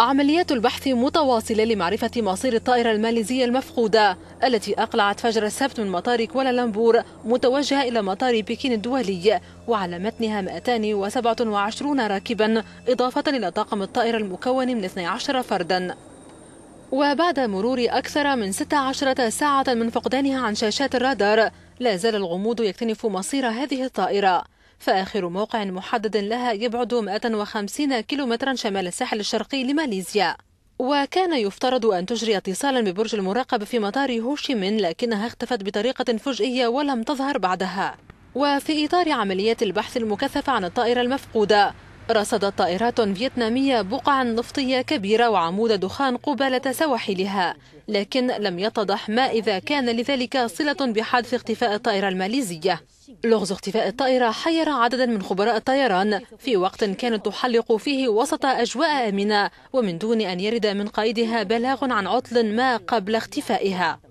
عمليات البحث متواصلة لمعرفة مصير الطائرة الماليزية المفقودة التي أقلعت فجر السبت من مطار كوالالمبور متوجهة إلى مطار بكين الدولي وعلى متنها 227 راكبا إضافة إلى طاقم الطائرة المكون من 12 فردا وبعد مرور أكثر من 16 ساعة من فقدانها عن شاشات الرادار لا زال الغموض يكتنف مصير هذه الطائرة فآخر موقع محدد لها يبعد 150 كيلومترا شمال الساحل الشرقي لماليزيا وكان يفترض أن تجري اتصالا ببرج المراقبة في مطار هوشيمين لكنها اختفت بطريقة فجئية ولم تظهر بعدها وفي إطار عمليات البحث المكثفة عن الطائرة المفقودة رصدت طائرات فيتنامية بقعا نفطية كبيرة وعمود دخان قبالة سواحلها لكن لم يتضح ما إذا كان لذلك صلة بحادث اختفاء الطائرة الماليزية لغز اختفاء الطائرة حير عددا من خبراء الطيران في وقت كانت تحلق فيه وسط أجواء آمنة ومن دون أن يرد من قائدها بلاغ عن عطل ما قبل اختفائها